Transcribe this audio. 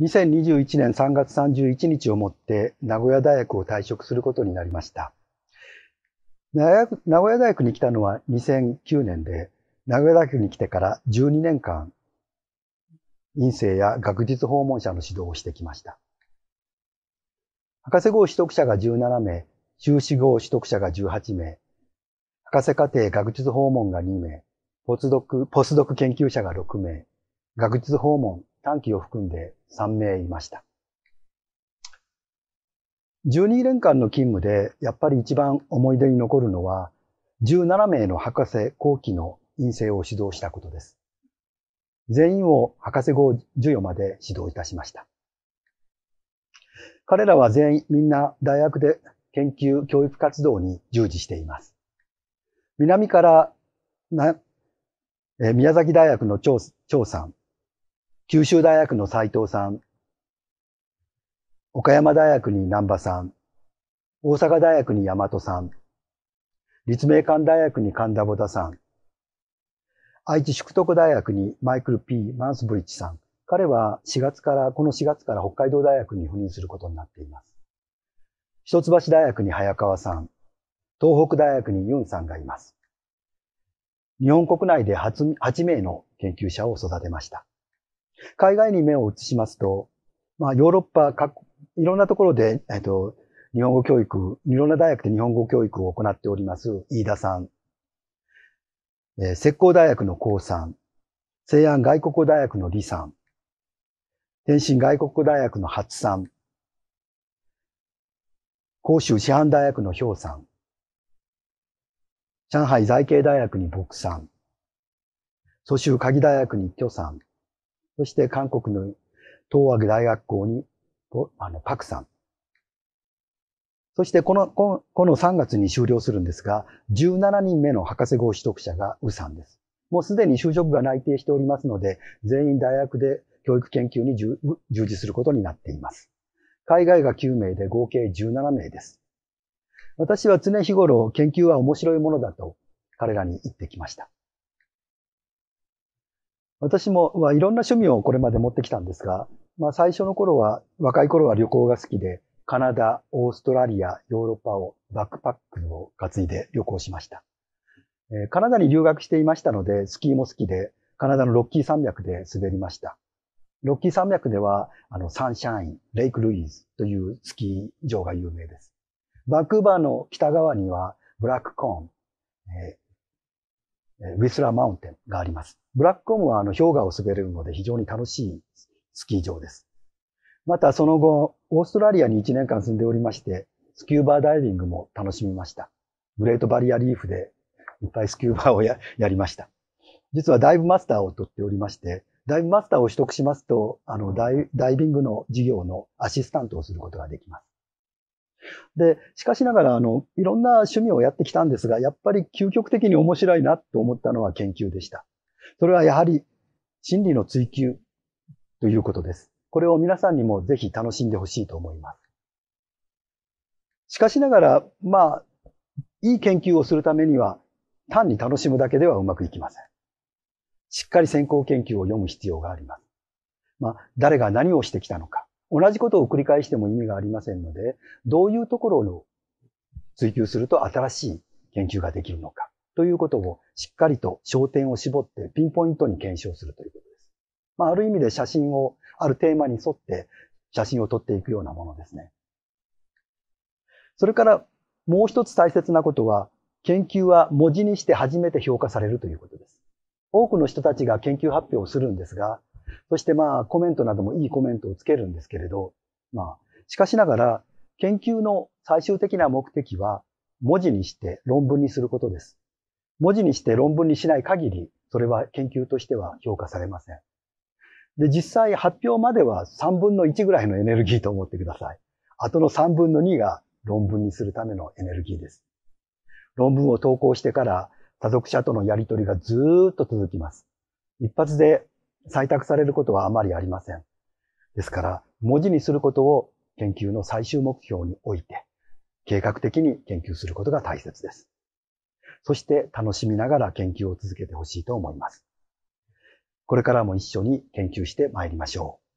2021年3月31日をもって名古屋大学を退職することになりました。名古屋大学に来たのは2009年で、名古屋大学に来てから12年間、院生や学術訪問者の指導をしてきました。博士号取得者が17名、修士号取得者が18名、博士課程学術訪問が2名、ポスドク、ポスドク研究者が6名、学術訪問短期を含んで3名いました。12年間の勤務でやっぱり一番思い出に残るのは17名の博士後期の院生を指導したことです。全員を博士号授与まで指導いたしました。彼らは全員みんな大学で研究教育活動に従事しています。南からな、え宮崎大学の長さん、九州大学の斉藤さん、岡山大学に南波さん、大阪大学に大和さん、立命館大学に神田ボダさん、愛知淑徳大学にマイクル・ P・ マンスブリッジさん。彼は4月から、この4月から北海道大学に赴任することになっています。一橋大学に早川さん、東北大学にユンさんがいます。日本国内で8名の研究者を育てました。海外に目を移しますと、まあ、ヨーロッパ各、いろんなところで、えっと、日本語教育、いろんな大学で日本語教育を行っております、飯田さん。えー、石膏大学の高さん。西安外国語大学の李さん。天津外国語大学の初さん。広州師範大学の氷さん。上海財系大学に僕さん。蘇州鍵大学に巨さん。そして韓国の東亜大学校に、あの、パクさん。そしてこの、この3月に終了するんですが、17人目の博士号取得者がウさんです。もうすでに就職が内定しておりますので、全員大学で教育研究に従事することになっています。海外が9名で合計17名です。私は常日頃研究は面白いものだと彼らに言ってきました。私もはいろんな趣味をこれまで持ってきたんですが、まあ最初の頃は、若い頃は旅行が好きで、カナダ、オーストラリア、ヨーロッパを、バックパックを担いで旅行しました。えカナダに留学していましたので、スキーも好きで、カナダのロッキー山脈で滑りました。ロッキー山脈では、あの、サンシャイン、レイクルイーズというスキー場が有名です。バンクーバーの北側には、ブラックコーン、えウィスラーマウンテンがあります。ブラックコムはあの氷河を滑れるので非常に楽しいスキー場です。またその後、オーストラリアに1年間住んでおりまして、スキューバーダイビングも楽しみました。グレートバリアリーフでいっぱいスキューバーをや りました。実はダイブマスターを取っておりまして、ダイブマスターを取得しますと、あのダイ、ダイビングの事業のアシスタントをすることができます。で、しかしながら、あの、いろんな趣味をやってきたんですが、やっぱり究極的に面白いなと思ったのは研究でした。それはやはり、真理の追求ということです。これを皆さんにもぜひ楽しんでほしいと思います。しかしながら、まあ、いい研究をするためには、単に楽しむだけではうまくいきません。しっかり先行研究を読む必要があります。まあ、誰が何をしてきたのか。同じことを繰り返しても意味がありませんので、どういうところを追求すると新しい研究ができるのかということをしっかりと焦点を絞ってピンポイントに検証するということです。まあ、ある意味で写真を、あるテーマに沿って写真を撮っていくようなものですね。それからもう一つ大切なことは、研究は文字にして初めて評価されるということです。多くの人たちが研究発表をするんですが、そしてまあ、コメントなどもいいコメントをつけるんですけれど、まあ、しかしながら、研究の最終的な目的は、文字にして論文にすることです。文字にして論文にしない限り、それは研究としては評価されません。で、実際発表までは3分の1ぐらいのエネルギーと思ってください。あとの3分の2が論文にするためのエネルギーです。論文を投稿してから、他読者とのやりとりがずっと続きます。一発で採択されることはあまりありません。ですから、文字にすることを研究の最終目標において、計画的に研究することが大切です。そして楽しみながら研究を続けてほしいと思います。これからも一緒に研究してまいりましょう。